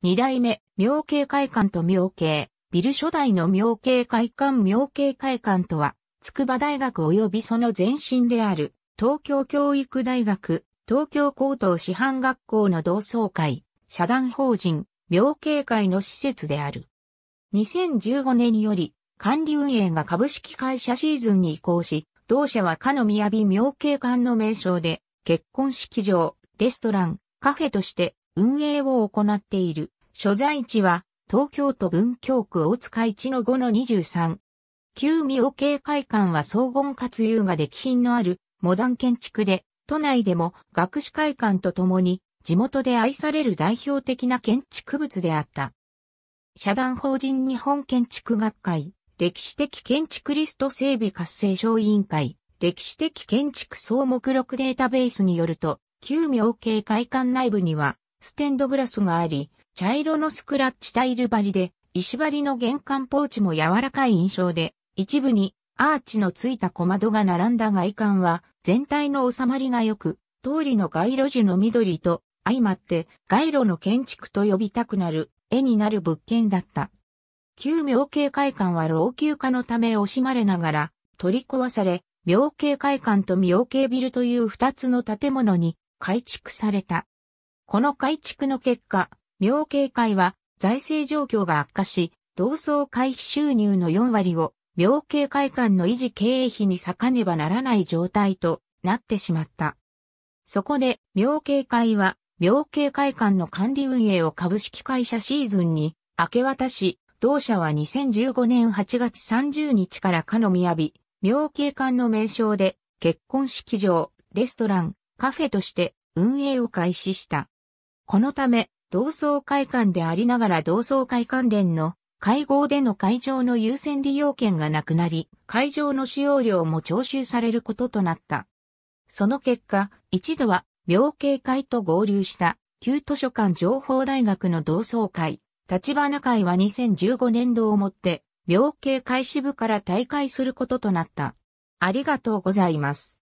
二代目、明慶会館と明慶、ビル初代の明慶会館明慶会館とは、筑波大学及びその前身である、東京教育大学、東京高等師範学校の同窓会、社団法人、明慶会の施設である。2015年により、管理運営が株式会社シーズンに移行し、同社はかの雅明慶館の名称で、結婚式場、レストラン、カフェとして、運営を行っている。所在地は東京都文京区大塚市の5の23。旧妙尾警会館は荘厳かつ優雅で気品のあるモダン建築で、都内でも学士会館とともに地元で愛される代表的な建築物であった。社団法人日本建築学会、歴史的建築リスト整備活性小委員会、歴史的建築総目録データベースによると、旧妙。警会館内部には、ステンドグラスがあり、茶色のスクラッチタイル張りで、石張りの玄関ポーチも柔らかい印象で、一部にアーチのついた小窓が並んだ外観は、全体の収まりが良く、通りの街路樹の緑と相まって街路の建築と呼びたくなる絵になる物件だった。旧明景会館は老朽化のため惜しまれながら取り壊され、明景会館と明景ビルという二つの建物に改築された。この改築の結果、妙慶会は財政状況が悪化し、同窓会費収入の4割を妙慶会館の維持経営費に割かねばならない状態となってしまった。そこで、妙慶会は、妙慶会館の管理運営を株式会社シーズンに明け渡し、同社は2015年8月30日からかのみやび、妙慶館の名称で結婚式場、レストラン、カフェとして運営を開始した。このため、同窓会館でありながら同窓会関連の会合での会場の優先利用権がなくなり、会場の使用料も徴収されることとなった。その結果、一度は、病系会と合流した、旧図書館情報大学の同窓会、立花会は2015年度をもって、病系会支部から退会することとなった。ありがとうございます。